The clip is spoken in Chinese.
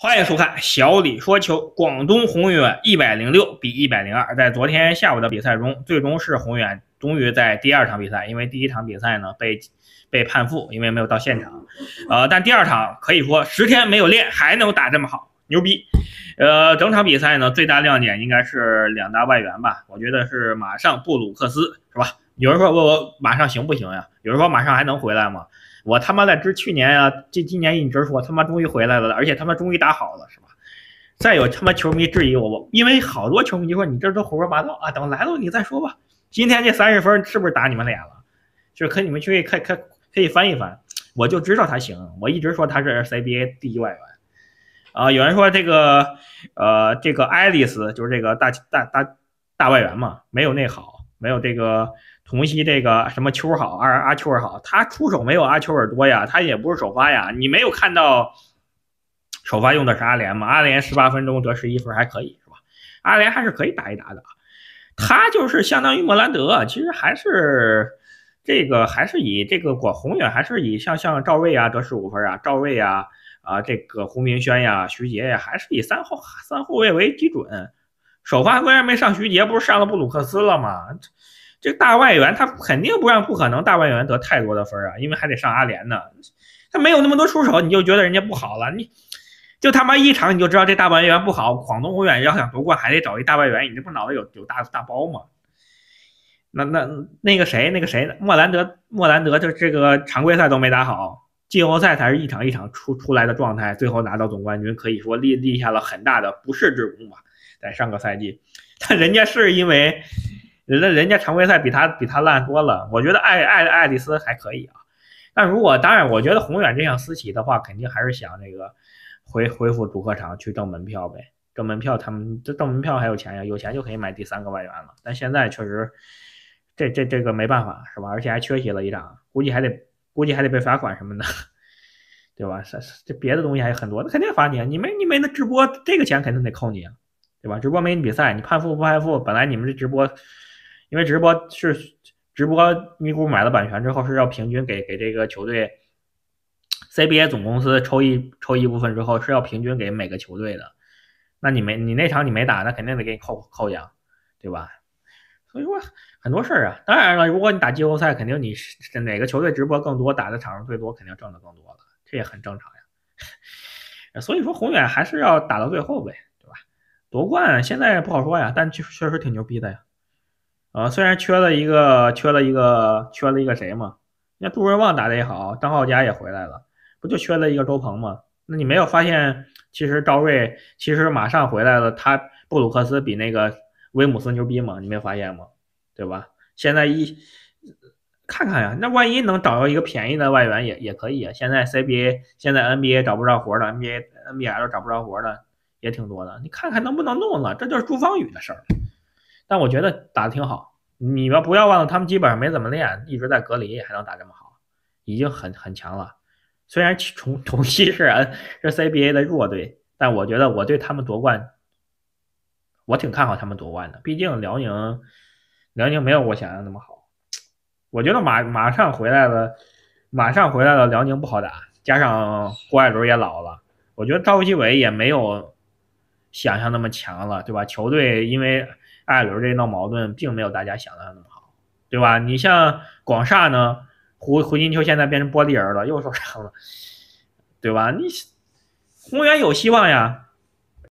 欢迎收看小李说球。广东宏远一百零六比一百零二，在昨天下午的比赛中，最终是宏远终于在第二场比赛，因为第一场比赛呢被被判负，因为没有到现场。呃，但第二场可以说十天没有练还能打这么好，牛逼。呃，整场比赛呢最大亮点应该是两大外援吧，我觉得是马上布鲁克斯是吧？有人说问我马上行不行呀？有人说马上还能回来吗？我他妈在之去年啊，这今年一直说，他妈终于回来了而且他妈终于打好了，是吧？再有他妈球迷质疑我，我因为好多球迷说你这都胡说八道啊，等来了你再说吧。今天这三十分是不是打你们脸了？就是可你们去可可可以翻一翻，我就知道他行。我一直说他是 CBA 第一外援，啊，有人说这个呃这个爱丽丝就是这个大大大大外援嘛，没有那好。没有这个同曦这个什么邱好，阿阿丘尔好，他出手没有阿丘尔多呀，他也不是首发呀，你没有看到首发用的是阿联吗？阿联十八分钟得十一分还可以是吧？阿联还是可以打一打的啊，他就是相当于莫兰德，其实还是这个还是以这个广宏远，还是以像像赵睿啊得十五分啊，赵睿啊啊这个胡明轩呀徐杰呀，还是以三后三后卫为基准。首发居然没上徐杰，不是上了布鲁克斯了吗？这大外援他肯定不让，不可能大外援得太多的分啊，因为还得上阿联呢。他没有那么多出手，你就觉得人家不好了。你就他妈一场你就知道这大外援不好。广东宏远要想夺冠还得找一大外援，你这不脑子有有大大包吗？那那那个谁那个谁莫兰德莫兰德，就这个常规赛都没打好，季后赛才是一场一场出出来的状态，最后拿到总冠军，可以说立立下了很大的不世之功吧。在上个赛季，但人家是因为人家人家常规赛比他比他烂多了。我觉得爱爱爱丽丝还可以啊，但如果当然，我觉得宏远这项私企的话，肯定还是想那个回恢复主客场去挣门票呗，挣门票他们这挣门票还有钱呀，有钱就可以买第三个外援了。但现在确实这这这个没办法是吧？而且还缺席了一场，估计还得估计还得被罚款什么的，对吧？这这别的东西还有很多，那肯定罚你啊！你没你没那直播，这个钱肯定得扣你啊！对吧？直播没你比赛，你判负不判负？本来你们这直播，因为直播是直播咪咕买了版权之后是要平均给给这个球队 C B A 总公司抽一抽一部分之后是要平均给每个球队的。那你没你那场你没打，那肯定得给你扣扣奖，对吧？所以说很多事儿啊。当然了，如果你打季后赛，肯定你是哪个球队直播更多，打的场数最多，肯定挣的更多了，这也很正常呀。所以说宏远还是要打到最后呗。夺冠现在不好说呀，但确确实挺牛逼的呀，呃，虽然缺了一个，缺了一个，缺了一个谁嘛？那杜润旺打得也好，张浩佳也回来了，不就缺了一个周鹏嘛？那你没有发现，其实赵睿其实马上回来了，他布鲁克斯比那个威姆斯牛逼嘛？你没发现吗？对吧？现在一看看呀，那万一能找到一个便宜的外援也也可以啊。现在 CBA 现在 NBA 找不着活了，NBA NBL 找不着活了。也挺多的，你看看能不能弄了，这就是朱芳雨的事儿。但我觉得打的挺好，你们不要忘了，他们基本上没怎么练，一直在隔离，还能打这么好，已经很很强了。虽然重重庆是是 CBA 的弱队，但我觉得我对他们夺冠，我挺看好他们夺冠的。毕竟辽宁，辽宁没有我想象那么好。我觉得马马上回来了，马上回来了，辽宁不好打，加上郭艾伦也老了，我觉得赵继伟也没有。想象那么强了，对吧？球队因为艾伦这闹矛盾，并没有大家想的那么好，对吧？你像广厦呢，胡胡金秋现在变成玻璃人了，又受伤了，对吧？你宏远有希望呀。